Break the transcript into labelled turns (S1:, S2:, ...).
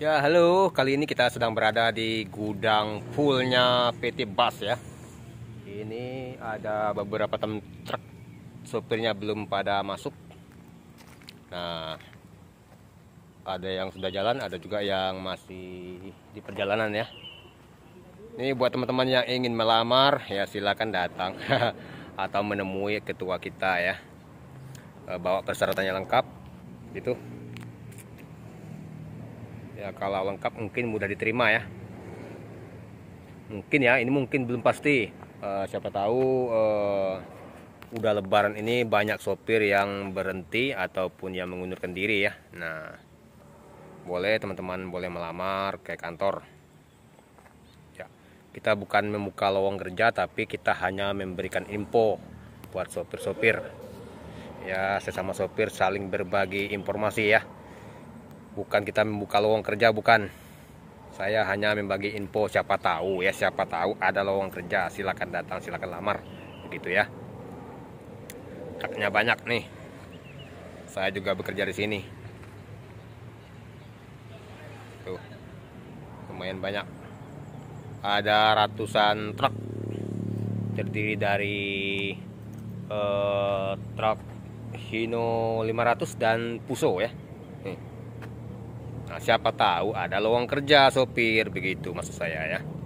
S1: Ya halo, kali ini kita sedang berada di gudang fullnya PT Bus ya Ini ada beberapa tem truk Sopirnya belum pada masuk Nah Ada yang sudah jalan, ada juga yang masih di perjalanan ya Ini buat teman-teman yang ingin melamar Ya silakan datang Atau menemui ketua kita ya eh, Bawa persyaratannya lengkap Gitu ya kalau lengkap mungkin mudah diterima ya mungkin ya ini mungkin belum pasti uh, siapa tahu uh, udah lebaran ini banyak sopir yang berhenti ataupun yang mengundurkan diri ya nah boleh teman-teman boleh melamar ke kantor ya kita bukan membuka lowong kerja tapi kita hanya memberikan info buat sopir-sopir ya sesama sopir saling berbagi informasi ya bukan kita membuka lowong kerja bukan saya hanya membagi info siapa tahu ya siapa tahu ada lowong kerja Silakan datang silakan lamar begitu ya katanya banyak nih saya juga bekerja di sini tuh lumayan banyak ada ratusan truk terdiri dari eh, truk Hino 500 dan Puso ya nih Nah, siapa tahu ada lowong kerja sopir begitu maksud saya ya.